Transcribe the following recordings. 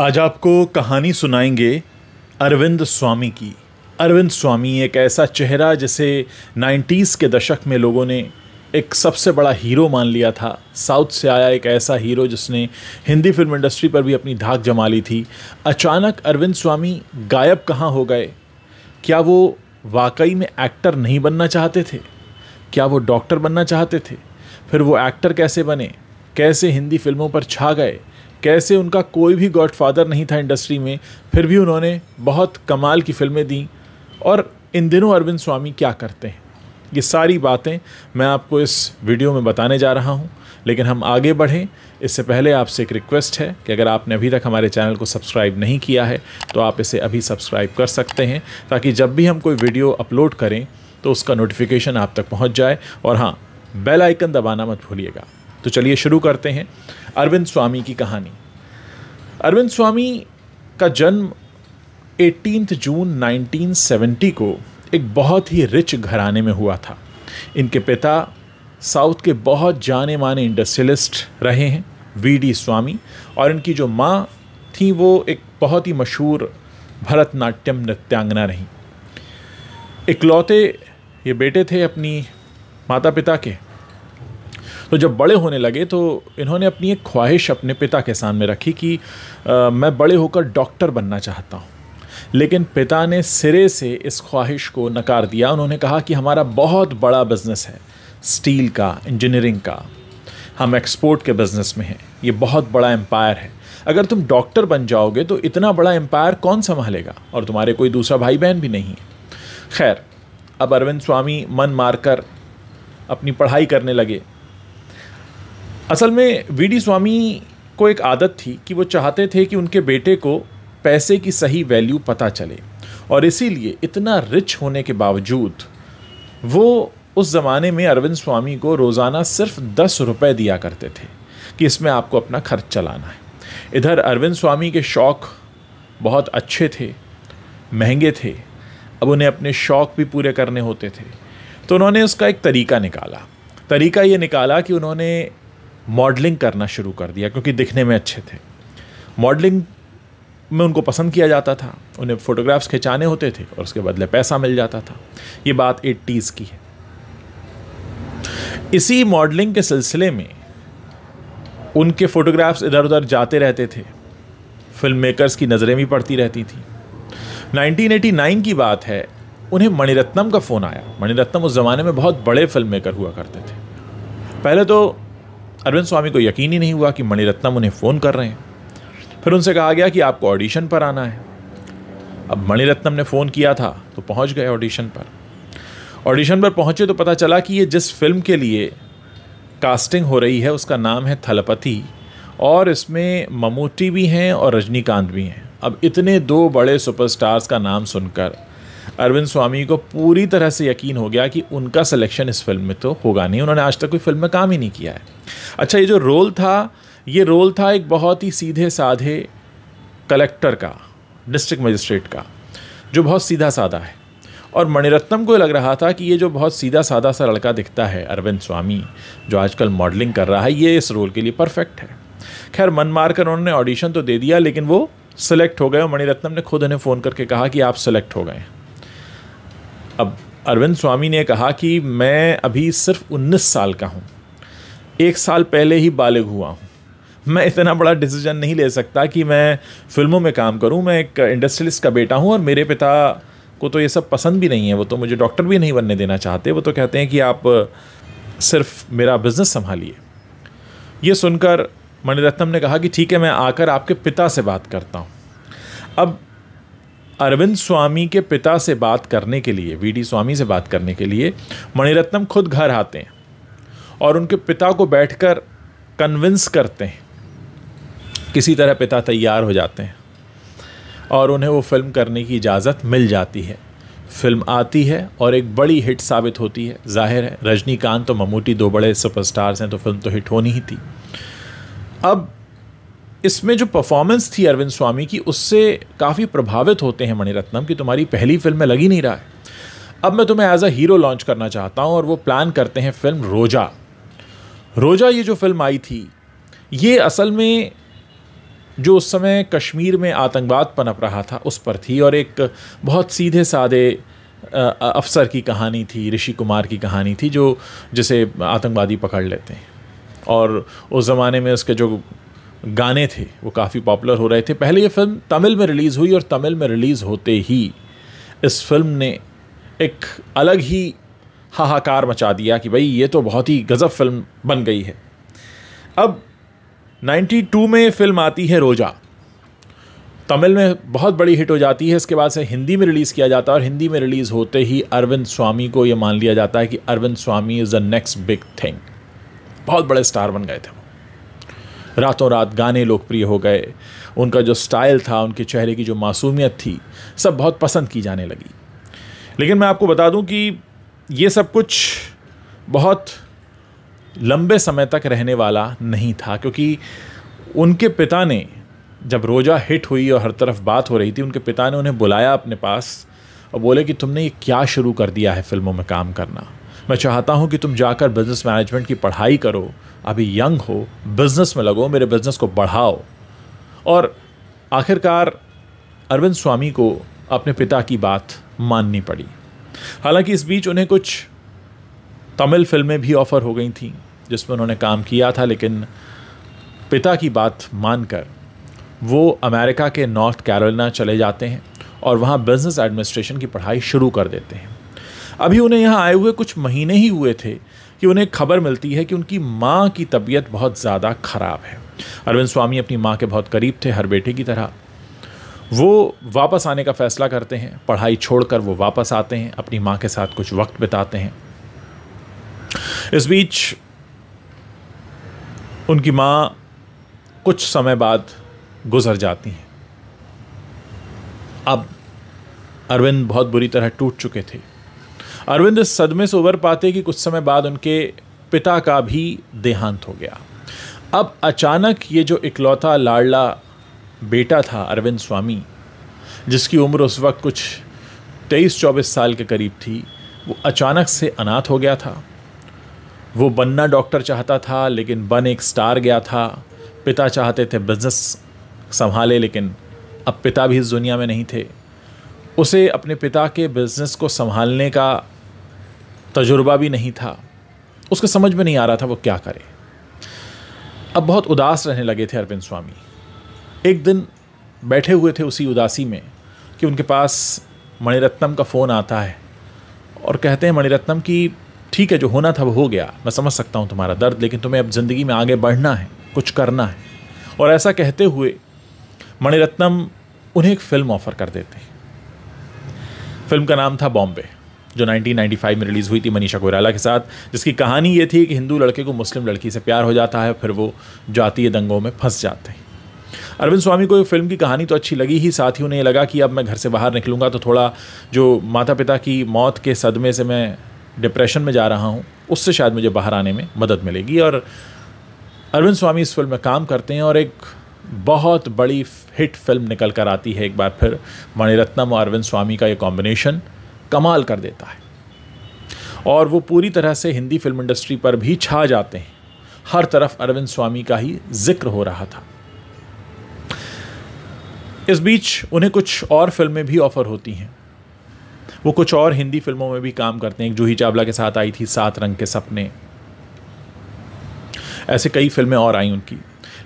आज आपको कहानी सुनाएंगे अरविंद स्वामी की अरविंद स्वामी एक ऐसा चेहरा जिसे 90s के दशक में लोगों ने एक सबसे बड़ा हीरो मान लिया था साउथ से आया एक ऐसा हीरो जिसने हिंदी फिल्म इंडस्ट्री पर भी अपनी धाक जमा ली थी अचानक अरविंद स्वामी गायब कहाँ हो गए क्या वो वाकई में एक्टर नहीं बनना चाहते थे क्या वो डॉक्टर बनना चाहते थे फिर वो एक्टर कैसे बने कैसे हिंदी फिल्मों पर छा गए कैसे उनका कोई भी गॉडफादर नहीं था इंडस्ट्री में फिर भी उन्होंने बहुत कमाल की फिल्में दी और इन दिनों अरविंद स्वामी क्या करते हैं ये सारी बातें मैं आपको इस वीडियो में बताने जा रहा हूँ लेकिन हम आगे बढ़ें इससे पहले आपसे एक रिक्वेस्ट है कि अगर आपने अभी तक हमारे चैनल को सब्सक्राइब नहीं किया है तो आप इसे अभी सब्सक्राइब कर सकते हैं ताकि जब भी हम कोई वीडियो अपलोड करें तो उसका नोटिफिकेशन आप तक पहुँच जाए और हाँ बेल आइकन दबाना मत भूलिएगा तो चलिए शुरू करते हैं अरविंद स्वामी की कहानी अरविंद स्वामी का जन्म 18 जून 1970 को एक बहुत ही रिच घराने में हुआ था इनके पिता साउथ के बहुत जाने माने इंडस्ट्रियलिस्ट रहे हैं वी डी स्वामी और इनकी जो माँ थी वो एक बहुत ही मशहूर भरतनाट्यम नृत्यांगना रहीं इकलौते ये बेटे थे अपनी माता पिता के तो जब बड़े होने लगे तो इन्होंने अपनी एक ख्वाहिश अपने पिता के सामने रखी कि आ, मैं बड़े होकर डॉक्टर बनना चाहता हूँ लेकिन पिता ने सिरे से इस ख्वाहिश को नकार दिया उन्होंने कहा कि हमारा बहुत बड़ा बिज़नेस है स्टील का इंजीनियरिंग का हम एक्सपोर्ट के बिज़नेस में हैं ये बहुत बड़ा एम्पायर है अगर तुम डॉक्टर बन जाओगे तो इतना बड़ा एम्पायर कौन संभालेगा और तुम्हारे कोई दूसरा भाई बहन भी नहीं है खैर अब अरविंद स्वामी मन मारकर अपनी पढ़ाई करने लगे असल में वी स्वामी को एक आदत थी कि वो चाहते थे कि उनके बेटे को पैसे की सही वैल्यू पता चले और इसीलिए इतना रिच होने के बावजूद वो उस ज़माने में अरविंद स्वामी को रोज़ाना सिर्फ दस रुपये दिया करते थे कि इसमें आपको अपना खर्च चलाना है इधर अरविंद स्वामी के शौक़ बहुत अच्छे थे महंगे थे अब उन्हें अपने शौक़ भी पूरे करने होते थे तो उन्होंने उसका एक तरीका निकाला तरीका ये निकाला कि उन्होंने मॉडलिंग करना शुरू कर दिया क्योंकि दिखने में अच्छे थे मॉडलिंग में उनको पसंद किया जाता था उन्हें फ़ोटोग्राफ्स खिंचाने होते थे और उसके बदले पैसा मिल जाता था ये बात एट्टीज़ की है इसी मॉडलिंग के सिलसिले में उनके फ़ोटोग्राफ्स इधर उधर जाते रहते थे फिल्म मेकर्स की नज़रें भी पड़ती रहती थी 1989 की बात है उन्हें मणिरत्नम का फ़ोन आया मणिरत्नम उस ज़माने में बहुत बड़े फिल्म मेकर हुआ करते थे पहले तो अरविंद स्वामी को यकीन ही नहीं हुआ कि मणिरत्नम उन्हें फ़ोन कर रहे हैं फिर उनसे कहा गया कि आपको ऑडिशन पर आना है अब मणिरत्नम ने फ़ोन किया था तो पहुंच गए ऑडिशन पर ऑडिशन पर पहुंचे तो पता चला कि ये जिस फिल्म के लिए कास्टिंग हो रही है उसका नाम है थलपति और इसमें ममूटी भी हैं और रजनीकांत भी हैं अब इतने दो बड़े सुपरस्टार्स का नाम सुनकर अरविंद स्वामी को पूरी तरह से यकीन हो गया कि उनका सिलेक्शन इस फिल्म में तो होगा नहीं उन्होंने आज तक कोई फिल्म में काम ही नहीं किया है अच्छा ये जो रोल था ये रोल था एक बहुत ही सीधे साधे कलेक्टर का डिस्ट्रिक्ट मजिस्ट्रेट का जो बहुत सीधा साधा है और मणिरत्नम को लग रहा था कि ये जो बहुत सीधा साधा सा लड़का दिखता है अरविंद स्वामी जो आजकल मॉडलिंग कर रहा है ये इस रोल के लिए परफेक्ट है खैर मन मार कर उन्होंने ऑडिशन तो दे दिया लेकिन वो सिलेक्ट हो गए और मणिरत्नम ने खुद उन्हें फ़ोन करके कहा कि आप सिलेक्ट हो गए अब अरविंद स्वामी ने कहा कि मैं अभी सिर्फ 19 साल का हूँ एक साल पहले ही बालिग हुआ हूँ मैं इतना बड़ा डिसीजन नहीं ले सकता कि मैं फिल्मों में काम करूँ मैं एक इंडस्ट्रियलिस्ट का बेटा हूँ और मेरे पिता को तो ये सब पसंद भी नहीं है वो तो मुझे डॉक्टर भी नहीं बनने देना चाहते वो तो कहते हैं कि आप सिर्फ मेरा बिज़नेस संभालिए ये सुनकर मणिरत्नम ने कहा कि ठीक है मैं आकर आपके पिता से बात करता हूँ अब अरविंद स्वामी के पिता से बात करने के लिए वी डी स्वामी से बात करने के लिए मणिरत्नम खुद घर आते हैं और उनके पिता को बैठकर कन्विंस करते हैं किसी तरह पिता तैयार हो जाते हैं और उन्हें वो फिल्म करने की इजाज़त मिल जाती है फिल्म आती है और एक बड़ी हिट साबित होती है जाहिर है रजनीकांत तो ममूटी दो बड़े सुपरस्टार्स हैं तो फिल्म तो हिट होनी ही थी अब इसमें जो परफॉर्मेंस थी अरविंद स्वामी की उससे काफ़ी प्रभावित होते हैं मणिरत्नम कि तुम्हारी पहली फिल्म में लग ही नहीं रहा है अब मैं तुम्हें एज अ हीरो लॉन्च करना चाहता हूँ और वो प्लान करते हैं फिल्म रोजा रोजा ये जो फिल्म आई थी ये असल में जो उस समय कश्मीर में आतंकवाद पनप रहा था उस पर थी और एक बहुत सीधे साधे अफसर की कहानी थी ऋषि कुमार की कहानी थी जो जिसे आतंकवादी पकड़ लेते हैं और उस ज़माने में उसके जो गाने थे वो काफ़ी पॉपुलर हो रहे थे पहले ये फिल्म तमिल में रिलीज़ हुई और तमिल में रिलीज़ होते ही इस फिल्म ने एक अलग ही हाहाकार मचा दिया कि भाई ये तो बहुत ही गज़ब फिल्म बन गई है अब 92 में फिल्म आती है रोजा तमिल में बहुत बड़ी हिट हो जाती है इसके बाद से हिंदी में रिलीज़ किया जाता है और हिंदी में रिलीज़ होते ही अरविंद स्वामी को ये मान लिया जाता है कि Arvind Swami is the next big thing बहुत बड़े स्टार बन गए थे रातों रात गाने लोकप्रिय हो गए उनका जो स्टाइल था उनके चेहरे की जो मासूमियत थी सब बहुत पसंद की जाने लगी लेकिन मैं आपको बता दूं कि ये सब कुछ बहुत लंबे समय तक रहने वाला नहीं था क्योंकि उनके पिता ने जब रोजा हिट हुई और हर तरफ बात हो रही थी उनके पिता ने उन्हें बुलाया अपने पास और बोले कि तुमने ये क्या शुरू कर दिया है फिल्मों में काम करना मैं चाहता हूँ कि तुम जाकर बिज़नेस मैनेजमेंट की पढ़ाई करो अभी यंग हो बिज़नेस में लगो मेरे बिज़नेस को बढ़ाओ और आखिरकार अरविंद स्वामी को अपने पिता की बात माननी पड़ी हालांकि इस बीच उन्हें कुछ तमिल फिल्में भी ऑफ़र हो गई थी जिसमें उन्होंने काम किया था लेकिन पिता की बात मानकर वो अमेरिका के नॉर्थ कैरोलिना चले जाते हैं और वहाँ बिज़नेस एडमिनिस्ट्रेशन की पढ़ाई शुरू कर देते हैं अभी उन्हें यहाँ आए हुए कुछ महीने ही हुए थे कि उन्हें खबर मिलती है कि उनकी माँ की तबीयत बहुत ज़्यादा ख़राब है अरविंद स्वामी अपनी माँ के बहुत करीब थे हर बेटे की तरह वो वापस आने का फ़ैसला करते हैं पढ़ाई छोड़कर वो वापस आते हैं अपनी माँ के साथ कुछ वक्त बिताते हैं इस बीच उनकी माँ कुछ समय बाद गुजर जाती हैं अब अरविंद बहुत बुरी तरह टूट चुके थे अरविंद इस सदमे से उबर पाते कि कुछ समय बाद उनके पिता का भी देहांत हो गया अब अचानक ये जो इकलौता लाडला बेटा था अरविंद स्वामी जिसकी उम्र उस वक्त कुछ तेईस चौबीस साल के करीब थी वो अचानक से अनाथ हो गया था वो बनना डॉक्टर चाहता था लेकिन बन एक स्टार गया था पिता चाहते थे बिजनेस संभाले लेकिन अब पिता भी इस दुनिया में नहीं थे उसे अपने पिता के बिजनेस को संभालने का तजुर्बा भी नहीं था उसको समझ में नहीं आ रहा था वो क्या करे अब बहुत उदास रहने लगे थे अरविंद स्वामी एक दिन बैठे हुए थे उसी उदासी में कि उनके पास मणिरत्नम का फ़ोन आता है और कहते हैं मणिरत्नम कि ठीक है जो होना था वो हो गया मैं समझ सकता हूँ तुम्हारा दर्द लेकिन तुम्हें अब ज़िंदगी में आगे बढ़ना है कुछ करना है और ऐसा कहते हुए मणिरत्नम उन्हें एक फ़िल्म ऑफ़र कर देते हैं फिल्म का नाम था बॉम्बे जो 1995 में रिलीज़ हुई थी मनीषा कोयराला के साथ जिसकी कहानी ये थी कि हिंदू लड़के को मुस्लिम लड़की से प्यार हो जाता है फिर वो जातीय दंगों में फंस जाते हैं अरविंद स्वामी को फिल्म की कहानी तो अच्छी लगी ही साथ ही उन्हें लगा कि अब मैं घर से बाहर निकलूँगा तो थोड़ा जो माता पिता की मौत के सदमे से मैं डिप्रेशन में जा रहा हूँ उससे शायद मुझे बाहर आने में मदद मिलेगी और अरविंद स्वामी इस फिल्म में काम करते हैं और एक बहुत बड़ी हिट फिल्म निकल कर आती है एक बार फिर मणिरत्नम और अरविंद स्वामी का ये कॉम्बिनेशन कमाल कर देता है और वो पूरी तरह से हिंदी फिल्म इंडस्ट्री पर भी छा जाते हैं हर तरफ अरविंद स्वामी का ही जिक्र हो रहा था इस बीच उन्हें कुछ और फिल्में भी ऑफ़र होती हैं वो कुछ और हिंदी फिल्मों में भी काम करते हैं जूही चावला के साथ आई थी सात रंग के सपने ऐसे कई फिल्में और आई उनकी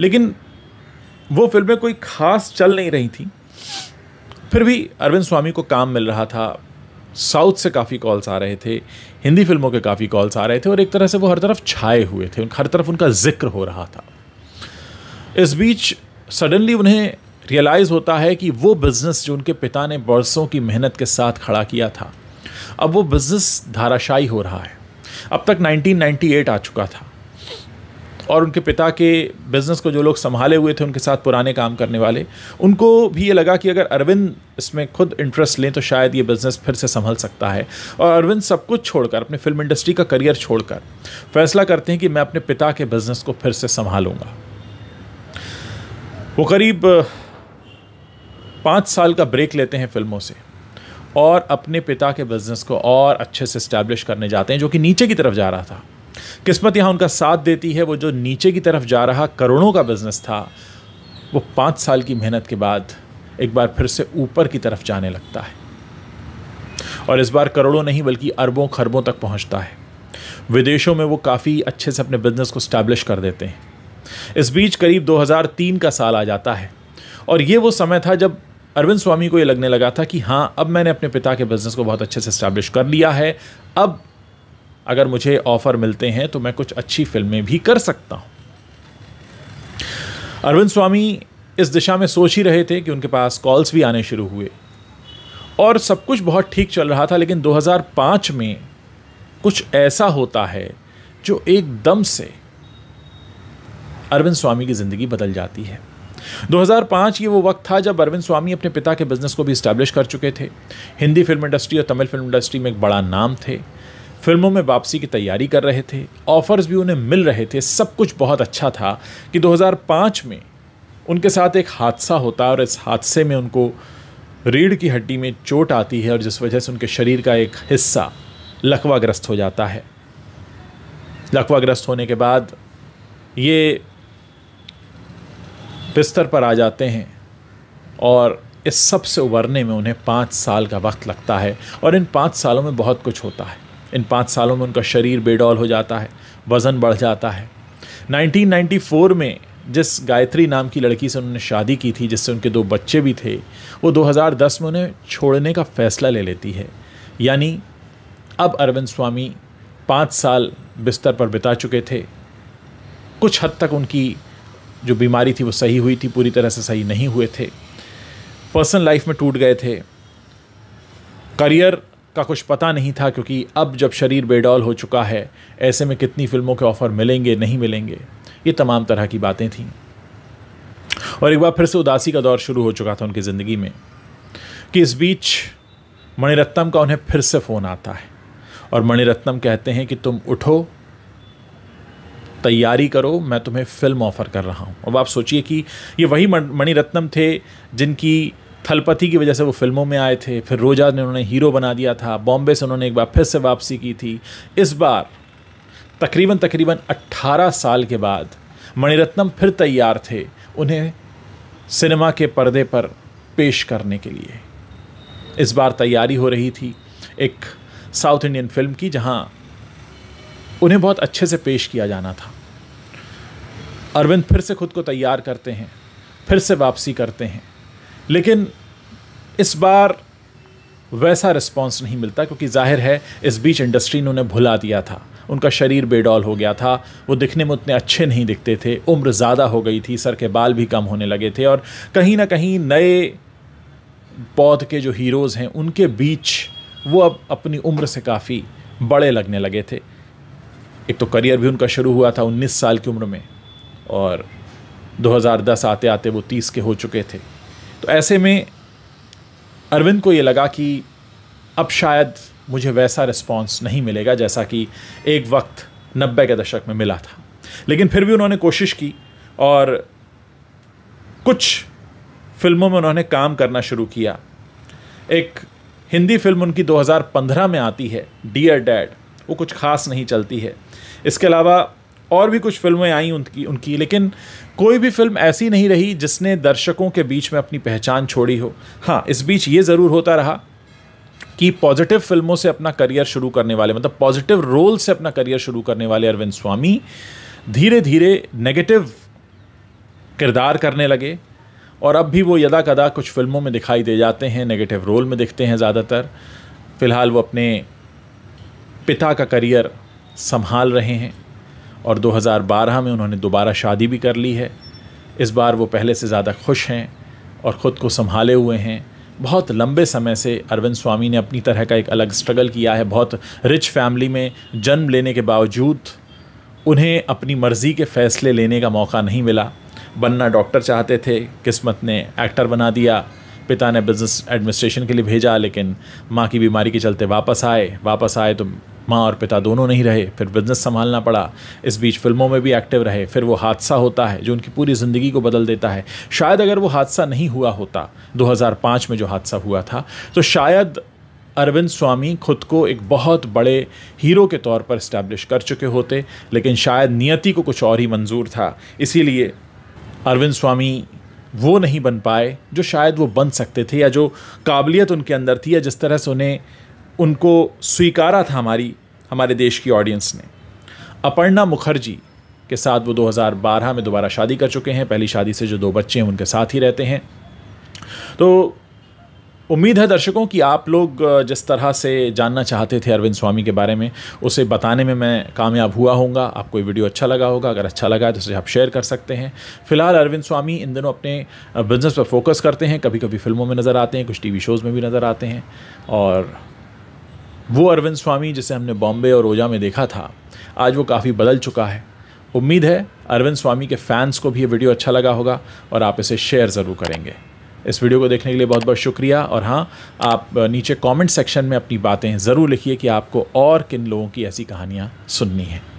लेकिन वो फिल्में कोई खास चल नहीं रही थी फिर भी अरविंद स्वामी को काम मिल रहा था साउथ से काफ़ी कॉल्स आ रहे थे हिंदी फिल्मों के काफ़ी कॉल्स आ रहे थे और एक तरह से वो हर तरफ छाए हुए थे हर तरफ उनका जिक्र हो रहा था इस बीच सडनली उन्हें रियलाइज़ होता है कि वो बिज़नेस जो उनके पिता ने बरसों की मेहनत के साथ खड़ा किया था अब वो बिज़नेस धाराशाही हो रहा है अब तक 1998 आ चुका था और उनके पिता के बिज़नेस को जो लोग संभाले हुए थे उनके साथ पुराने काम करने वाले उनको भी ये लगा कि अगर अरविंद इसमें खुद इंटरेस्ट लें तो शायद ये बिज़नेस फिर से संभल सकता है और अरविंद सब कुछ छोड़कर अपने फिल्म इंडस्ट्री का करियर छोड़कर फैसला करते हैं कि मैं अपने पिता के बिज़नेस को फिर से संभालूँगा वो करीब पाँच साल का ब्रेक लेते हैं फिल्मों से और अपने पिता के बिज़नेस को और अच्छे से इस्टेब्लिश करने जाते हैं जो कि नीचे की तरफ जा रहा था किस्मत यहाँ उनका साथ देती है वो जो नीचे की तरफ जा रहा करोड़ों का बिज़नेस था वो पाँच साल की मेहनत के बाद एक बार फिर से ऊपर की तरफ जाने लगता है और इस बार करोड़ों नहीं बल्कि अरबों खरबों तक पहुंचता है विदेशों में वो काफ़ी अच्छे से अपने बिजनेस को स्टैब्लिश कर देते हैं इस बीच करीब 2003 का साल आ जाता है और ये वो समय था जब अरविंद स्वामी को ये लगने लगा था कि हाँ अब मैंने अपने पिता के बिज़नेस को बहुत अच्छे से स्टैब्लिश कर लिया है अब अगर मुझे ऑफ़र मिलते हैं तो मैं कुछ अच्छी फिल्में भी कर सकता हूँ अरविंद स्वामी इस दिशा में सोच ही रहे थे कि उनके पास कॉल्स भी आने शुरू हुए और सब कुछ बहुत ठीक चल रहा था लेकिन 2005 में कुछ ऐसा होता है जो एकदम से अरविंद स्वामी की ज़िंदगी बदल जाती है 2005 ये वो वक्त था जब अरविंद स्वामी अपने पिता के बिजनेस को भी इस्टेब्लिश कर चुके थे हिंदी फिल्म इंडस्ट्री और तमिल फिल्म इंडस्ट्री में एक बड़ा नाम थे फिल्मों में वापसी की तैयारी कर रहे थे ऑफर्स भी उन्हें मिल रहे थे सब कुछ बहुत अच्छा था कि 2005 में उनके साथ एक हादसा होता है और इस हादसे में उनको रीढ़ की हड्डी में चोट आती है और जिस वजह से उनके शरीर का एक हिस्सा लकवाग्रस्त हो जाता है लकवाग्रस्त होने के बाद ये बिस्तर पर आ जाते हैं और इस सब से उबरने में उन्हें पाँच साल का वक्त लगता है और इन पाँच सालों में बहुत कुछ होता है इन पाँच सालों में उनका शरीर बेडौल हो जाता है वज़न बढ़ जाता है 1994 में जिस गायत्री नाम की लड़की से उन्होंने शादी की थी जिससे उनके दो बच्चे भी थे वो 2010 में उन्हें छोड़ने का फ़ैसला ले लेती है यानी अब अरविंद स्वामी पाँच साल बिस्तर पर बिता चुके थे कुछ हद तक उनकी जो बीमारी थी वो सही हुई थी पूरी तरह से सही नहीं हुए थे पर्सनल लाइफ में टूट गए थे करियर का कुछ पता नहीं था क्योंकि अब जब शरीर बेडौल हो चुका है ऐसे में कितनी फिल्मों के ऑफ़र मिलेंगे नहीं मिलेंगे ये तमाम तरह की बातें थीं और एक बार फिर से उदासी का दौर शुरू हो चुका था उनकी ज़िंदगी में कि इस बीच मणिरत्नम का उन्हें फिर से फ़ोन आता है और मणिरत्नम कहते हैं कि तुम उठो तैयारी करो मैं तुम्हें फ़िल्म ऑफ़र कर रहा हूँ अब आप सोचिए कि ये वही मणिरत्नम थे जिनकी थलपति की वजह से वो फिल्मों में आए थे फिर रोजा ने उन्होंने हीरो बना दिया था बॉम्बे से उन्होंने एक बार फिर से वापसी की थी इस बार तकरीबन तकरीबन 18 साल के बाद मणिरत्नम फिर तैयार थे उन्हें सिनेमा के पर्दे पर पेश करने के लिए इस बार तैयारी हो रही थी एक साउथ इंडियन फिल्म की जहां उन्हें बहुत अच्छे से पेश किया जाना था अरविंद फिर से खुद को तैयार करते हैं फिर से वापसी करते हैं लेकिन इस बार वैसा रिस्पांस नहीं मिलता क्योंकि जाहिर है इस बीच इंडस्ट्री ने उन्हें भुला दिया था उनका शरीर बेडॉल हो गया था वो दिखने में उतने अच्छे नहीं दिखते थे उम्र ज़्यादा हो गई थी सर के बाल भी कम होने लगे थे और कहीं ना कहीं नए पौध के जो हीरोज़ हैं उनके बीच वो अब अपनी उम्र से काफ़ी बड़े लगने लगे थे एक तो करियर भी उनका शुरू हुआ था 19 साल की उम्र में और 2010 आते आते वो 30 के हो चुके थे तो ऐसे में अरविंद को ये लगा कि अब शायद मुझे वैसा रिस्पॉन्स नहीं मिलेगा जैसा कि एक वक्त नब्बे के दशक में मिला था लेकिन फिर भी उन्होंने कोशिश की और कुछ फिल्मों में उन्होंने काम करना शुरू किया एक हिंदी फिल्म उनकी 2015 में आती है डियर डैड वो कुछ खास नहीं चलती है इसके अलावा और भी कुछ फिल्में आई उनकी उनकी लेकिन कोई भी फिल्म ऐसी नहीं रही जिसने दर्शकों के बीच में अपनी पहचान छोड़ी हो हाँ इस बीच ये ज़रूर होता रहा कि पॉजिटिव फिल्मों से अपना करियर शुरू करने वाले मतलब पॉजिटिव रोल से अपना करियर शुरू करने वाले अरविंद स्वामी धीरे धीरे नेगेटिव किरदार करने लगे और अब भी वो यदा कदा कुछ फिल्मों में दिखाई दे जाते हैं नेगेटिव रोल में दिखते हैं ज़्यादातर फ़िलहाल वो अपने पिता का करियर संभाल रहे हैं और 2012 में उन्होंने दोबारा शादी भी कर ली है इस बार वो पहले से ज़्यादा खुश हैं और ख़ुद को संभाले हुए हैं बहुत लंबे समय से अरविंद स्वामी ने अपनी तरह का एक अलग स्ट्रगल किया है बहुत रिच फैमिली में जन्म लेने के बावजूद उन्हें अपनी मर्ज़ी के फ़ैसले लेने का मौका नहीं मिला बनना डॉक्टर चाहते थे किस्मत ने एक्टर बना दिया पिता ने बिज़नेस एडमिनिस्ट्रेशन के लिए भेजा लेकिन माँ की बीमारी के चलते वापस आए वापस आए तो माँ और पिता दोनों नहीं रहे फिर बिजनेस संभालना पड़ा इस बीच फिल्मों में भी एक्टिव रहे फिर वो हादसा होता है जो उनकी पूरी ज़िंदगी को बदल देता है शायद अगर वो हादसा नहीं हुआ होता 2005 में जो हादसा हुआ था तो शायद अरविंद स्वामी खुद को एक बहुत बड़े हीरो के तौर पर इस्टेब्लिश कर चुके होते लेकिन शायद नियति को कुछ और ही मंजूर था इसीलिए अरविंद स्वामी वो नहीं बन पाए जो शायद वो बन सकते थे या जो काबिलियत उनके अंदर थी या जिस तरह से उन्हें उनको स्वीकारा था हमारी हमारे देश की ऑडियंस ने अपर्णा मुखर्जी के साथ वो 2012 में दोबारा शादी कर चुके हैं पहली शादी से जो दो बच्चे हैं उनके साथ ही रहते हैं तो उम्मीद है दर्शकों कि आप लोग जिस तरह से जानना चाहते थे अरविंद स्वामी के बारे में उसे बताने में मैं कामयाब हुआ होऊंगा आपको ये वीडियो अच्छा लगा होगा अगर अच्छा लगा है तो उसे आप शेयर कर सकते हैं फिलहाल अरविंद स्वामी इन दिनों अपने बिजनेस पर फोकस करते हैं कभी कभी फिल्मों में नज़र आते हैं कुछ टी शोज़ में भी नज़र आते हैं और वो अरविंद स्वामी जिसे हमने बॉम्बे और ओजा में देखा था आज वो काफ़ी बदल चुका है उम्मीद है अरविंद स्वामी के फैंस को भी ये वीडियो अच्छा लगा होगा और आप इसे शेयर ज़रूर करेंगे इस वीडियो को देखने के लिए बहुत बहुत शुक्रिया और हाँ आप नीचे कमेंट सेक्शन में अपनी बातें ज़रूर लिखिए कि आपको और किन लोगों की ऐसी कहानियाँ सुननी हैं